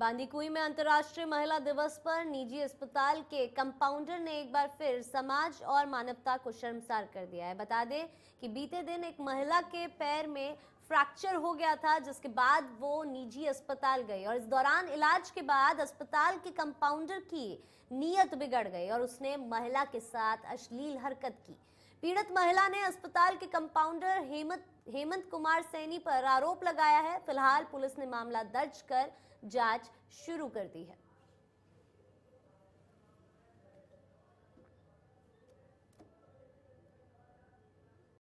बांदीकुई में अंतर्राष्ट्रीय महिला दिवस पर निजी अस्पताल के कंपाउंडर ने एक बार फिर समाज और मानवता को शर्मसार कर दिया है बता दें कि बीते दिन एक महिला के पैर में फ्रैक्चर हो गया था जिसके बाद वो निजी अस्पताल गई और इस दौरान इलाज के बाद अस्पताल के कंपाउंडर की नीयत बिगड़ गई और उसने महिला के साथ अश्लील हरकत की पीड़ित महिला ने अस्पताल के कंपाउंडर हेमंत हेमंत कुमार सैनी पर आरोप लगाया है फिलहाल पुलिस ने मामला दर्ज कर जांच शुरू कर दी है